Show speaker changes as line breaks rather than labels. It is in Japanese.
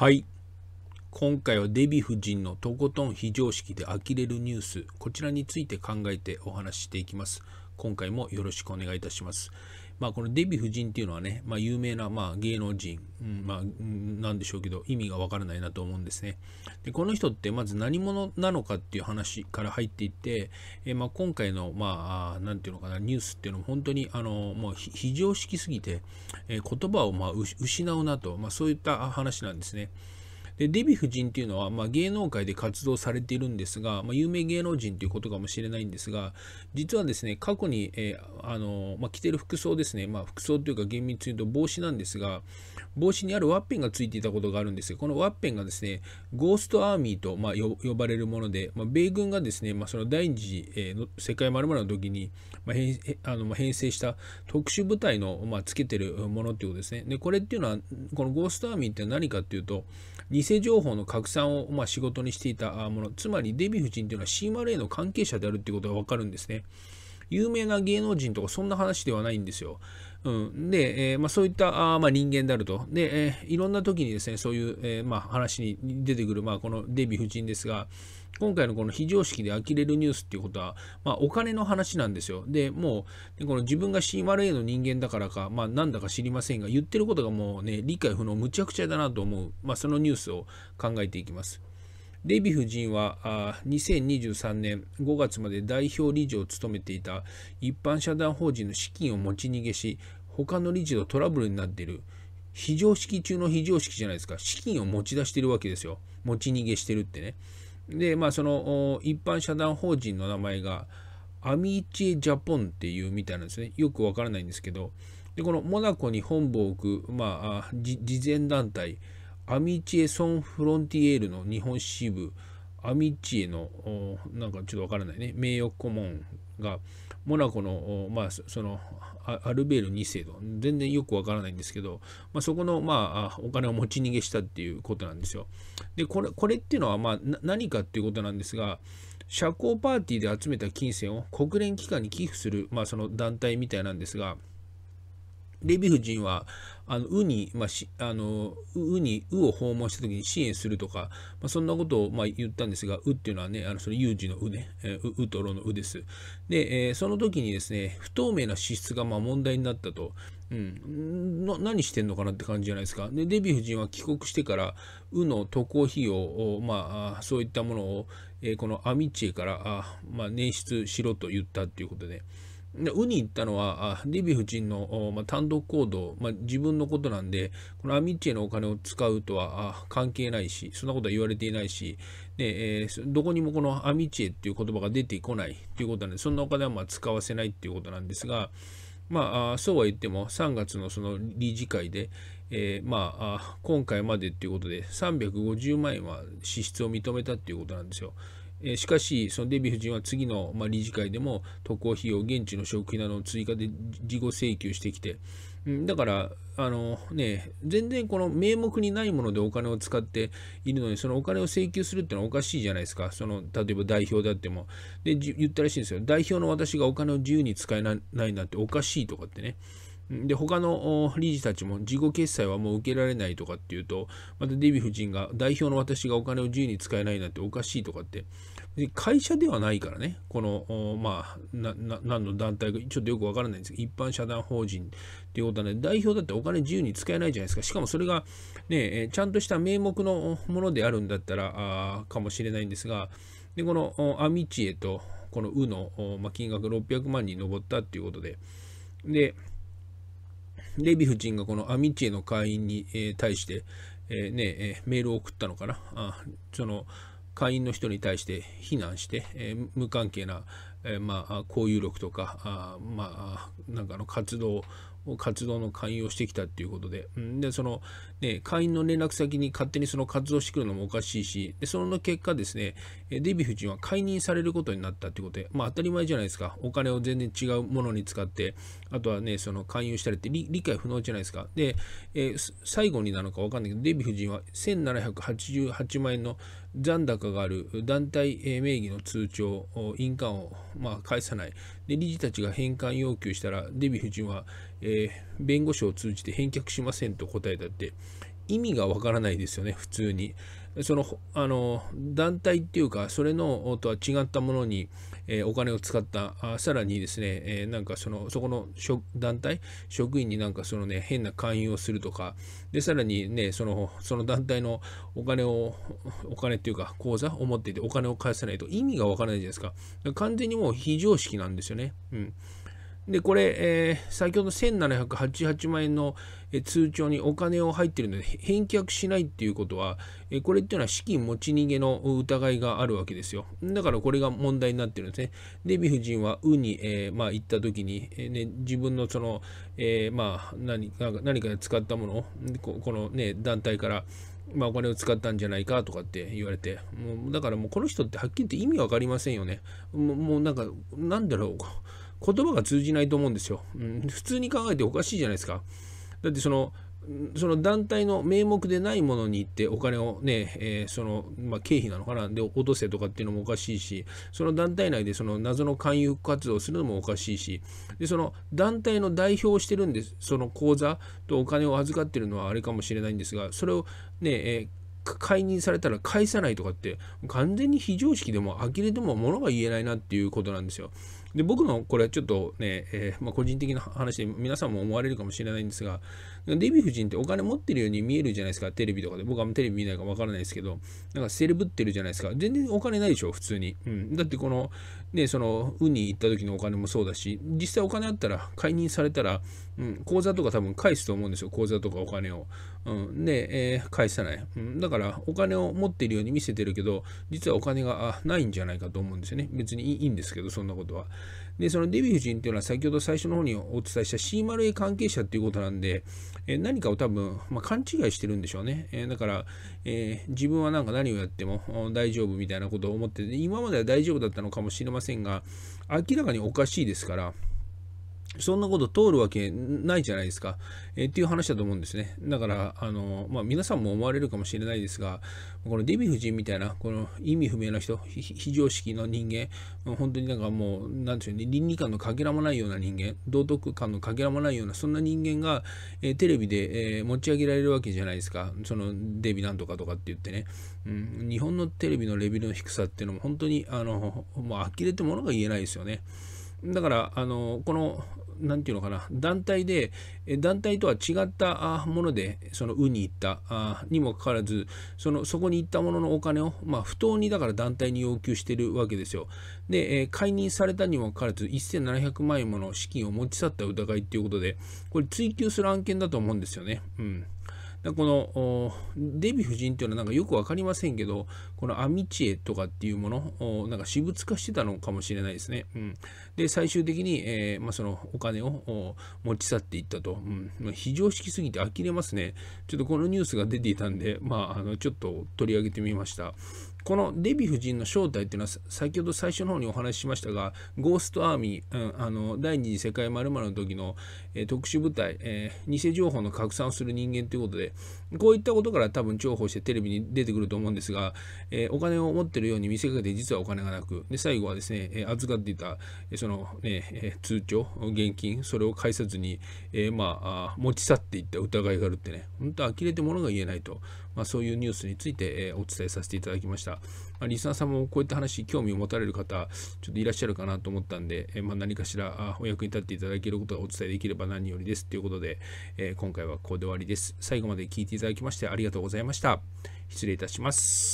はい。今回はデヴィ夫人のとことん非常識で呆れるニュース、こちらについて考えてお話ししていきます。今回もよろしくお願いいたします。まあ、このデヴィ夫人っていうのはね、まあ、有名な、まあ、芸能人、うん、まあ、なんでしょうけど、意味がわからないなと思うんですね。で、この人ってまず何者なのかっていう話から入っていって、えまあ、今回の、まあ、なんていうのかな、ニュースっていうのも本当に、あの、もう非常識すぎて、え言葉を、まあ、失うなと、まあ、そういった話なんですね。でデヴィ夫人っていうのは、まあ、芸能界で活動されているんですが、まあ、有名芸能人ということかもしれないんですが実はですね過去に、えー、あのまあ、着てる服装ですね、ま服装というか厳密に言うと帽子なんですが帽子にあるワッペンがついていたことがあるんですがこのワッペンがですねゴーストアーミーと、ま呼ばれるもので、ま米軍がですね、まその第二次、えの世界まるの時に、まあのま編成した特殊部隊の、まつけてるものっていうことですねでこれっていうのはこのゴーストアーミーって何かっていうと偽偽情報の拡散を、まあ、仕事にしていたもの、つまりデヴィ夫人というのは CMRA の関係者であるってことがわかるんですね。有名な芸能人とかそんな話ではないんですよ。うん、で、えー、まあ、そういったあ、まあ、人間であると。で、えー、いろんな時にですね、そういう、えー、まあ、話に出てくる、まあ、このデヴィ夫人ですが、今回のこの非常識で呆れるニュースっていうことは、まあ、お金の話なんですよ。で、もう、でこの自分が CMRA の人間だからか、まあ、なんだか知りませんが、言ってることがもうね、理解不能、むちゃくちゃだなと思う、まあ、そのニュースを考えていきます。デヴィ夫人はあ2023年5月まで代表理事を務めていた一般社団法人の資金を持ち逃げし、他の理事とトラブルになっている。非常識中の非常識じゃないですか。資金を持ち出してるわけですよ。持ち逃げしてるってね。で、まあ、その一般社団法人の名前がアミーチェ・ジャポンっていうみたいなんですね。よくわからないんですけど、でこのモナコに本部を置く、まあ、慈善団体、アミーチェ・ソン・フロンティエールの日本支部、アミーチェの、なんかちょっとわからないね、名誉顧問がモナコの,、まあ、そのアルベール2世と全然よくわからないんですけど、まあ、そこの、まあ、お金を持ち逃げしたっていうことなんですよ。でこれこれっていうのは、まあ、何かっていうことなんですが社交パーティーで集めた金銭を国連機関に寄付する、まあ、その団体みたいなんですが。レビ夫人はあのウに、まあ、しあのウにウを訪問した時に支援するとか、まあ、そんなことをまあ言ったんですがウっていうのはねあのそれ有事のウね、えー、ウとロのウです。で、えー、その時にですね不透明な支出がまあ問題になったと。うん、の何してんのかなって感じじゃないですか。でデヴィ夫人は帰国してからウの渡航費用を、まあ、そういったものを、えー、このアミッチェからあ、まあ、捻出しろと言ったっていうことで。でウニ行ったのは、デヴィ夫人の、まあ、単独行動、まあ、自分のことなんで、このアミッチェのお金を使うとは関係ないし、そんなことは言われていないし、でえー、どこにもこのアミッチェっていう言葉が出てこないということなんで、そんなお金はまあ使わせないっていうことなんですが、まあ、そうは言っても3月のその理事会で、えー、まあ、今回までということで350万円は支出を認めたっていうことなんですよ。えしかし、そのデヴィ夫人は次の、ま理事会でも渡航費用、現地の食費などの追加で事後請求してきて、だから、あのね、全然この名目にないものでお金を使っているのに、そのお金を請求するってのはおかしいじゃないですか。その、例えば代表であっても。で、言ったらしいんですよ。代表の私がお金を自由に使えないなんておかしいとかってね。で他の理事たちも自己決済はもう受けられないとかっていうとまたデヴィ夫人が代表の私がお金を自由に使えないなんておかしいとかって会社ではないからねこのまあ何の団体かちょっとよくわからないんですけど一般社団法人っていうことはね代表だってお金自由に使えないじゃないですかしかもそれがねちゃんとした名目のものであるんだったらかもしれないんですがでこのアミチエとこの「う」の、ま金額600万に上ったっていうことででレビィ夫人がこのアミチエの会員に、え対して、えねえメールを送ったのかなあその会員の人に対して非難して、え無関係な、えまあ、交友力とかあ、まあ、なんかの活動活動の勧誘をしてきたっていうことで、で、その、ね、会員の連絡先に勝手にその活動してくるのもおかしいし、でその結果ですね、デヴィ夫人は解任されることになったってことで、まあ当たり前じゃないですか。お金を全然違うものに使って、あとはね、その勧誘したりって理解不能じゃないですか。で、えー、最後になのかわかんないけど、デヴィ夫人は1788万円の残高がある団体名義の通帳、印鑑を、まあ、返さないで、理事たちが返還要求したら、デヴィ夫人は、えー、弁護士を通じて返却しませんと答えたって、意味がわからないですよね、普通に。そのあの団体っていうかそれのとは違ったものに、えー、お金を使ったあさらにですね、えー、なんかそのそこの団体職員になんかそのね変な勧誘をするとかでさらにねそのその団体のお金をお金っていうか口座を持っていてお金を返さないと意味がわからないじゃないですか完全にもう非常識なんですよねうん。で、これ、えー、先ほど1788万円の通帳にお金を入ってるので、返却しないっていうことは、えこれっていうのは資金持ち逃げの疑いがあるわけですよ。だからこれが問題になってるんですね。デヴィ夫人はウに、えー、まあ、行った時に、えー、ね、自分のその、えー、まあ、何か何か使ったものを、ここのね、団体から、まあ、お金を使ったんじゃないかとかって言われて、もうだからもうこの人ってはっきり言って意味わかりませんよね。もうなんか、なんだろう。言葉が通じないと思うんですよ、うん、普通に考えておかしいじゃないですかだってそのその団体の名目でないものに行ってお金をね、えー、その、まあ、経費なのかな、で、落とせとかっていうのもおかしいし、その団体内でその謎の勧誘活動をするのもおかしいし、で、その団体の代表をしてるんです、その口座とお金を預かってるのはあれかもしれないんですが、それをね、えー解任されたら返さないとかって完全に非常識でも呆れても物が言えないなっていうことなんですよ。で僕のこれちょっとね、えー、まあ、個人的な話で皆さんも思われるかもしれないんですがデヴィ夫人ってお金持ってるように見えるじゃないですかテレビとかで僕はテレビ見ないからわからないですけどなんかセレブってるじゃないですか全然お金ないでしょ普通に、うん、だってこのねそのウに行った時のお金もそうだし実際お金あったら解任されたら、うん、口座とか多分返すと思うんですよ口座とかお金を、うん、で、えー、返さない、うん、だからお金を持ってるように見せてるけど実はお金がないんじゃないかと思うんですよね別にいいんですけどそんなことはで、そのデヴィ夫人っていうのは先ほど最初の方にお伝えした C0A 関係者っていうことなんで、え何かを多分、まあ、勘違いしてるんでしょうね。えだから、えー、自分はなんか何をやっても大丈夫みたいなことを思って、今までは大丈夫だったのかもしれませんが、明らかにおかしいですから、そんなこと通るわけないじゃないですか、えー、っていう話だと思うんですね。だから、あの、まあ、皆さんも思われるかもしれないですが、このデヴィ夫人みたいな、この意味不明な人、非常識の人間、本当になんかもう、なんでしょうね、倫理観のかけらもないような人間、道徳観のかけらもないような、そんな人間が、えー、テレビで、えー、持ち上げられるわけじゃないですか。そのデヴィなんとかとかって言ってね、うん、日本のテレビのレベルの低さっていうのも本当に、あの、まう呆れてものが言えないですよね。だからあのこの何て言うのかな団体で団体とは違ったものでその運に行ったにもかかわらずそのそこに行ったもののお金を、まあ、不当にだから団体に要求してるわけですよ。で、え解任されたにもかかわらず1700万円もの資金を持ち去った疑いっていうことでこれ追及する案件だと思うんですよね。うんこのデヴィ夫人というのはなんかよく分かりませんけどこのアミチエとかっていうものなんか私物化してたのかもしれないですね。うん、で最終的に、えー、まあ、そのお金を持ち去っていったと、うんまあ、非常識すぎて呆れますね。ちょっとこのニュースが出ていたんで、まあ、あのちょっと取り上げてみました。このデヴィ夫人の正体っていうのは先ほど最初の方にお話ししましたがゴーストアーミー、うん、あの第二次世界まるの時の、えー、特殊部隊、えー、偽情報の拡散をする人間ということでこういったことから多分重宝してテレビに出てくると思うんですが、えー、お金を持っているように見せかけて実はお金がなくで最後はですね、え預かっていたその、ね、通帳現金それを返さずに、えまあ、持ち去っていった疑いがあるってね本当呆れて物が言えないとまあ、そういうニュースについて、えお伝えさせていただきました。まあ、リスナーさんもこういった話、興味を持たれる方、ちょっといらっしゃるかなと思ったんで、えまあ、何かしらお役に立っていただけることがお伝えできれば何よりですということで、え今回はここで終わりです。最後まで聞いていただきましてありがとうございました。失礼いたします。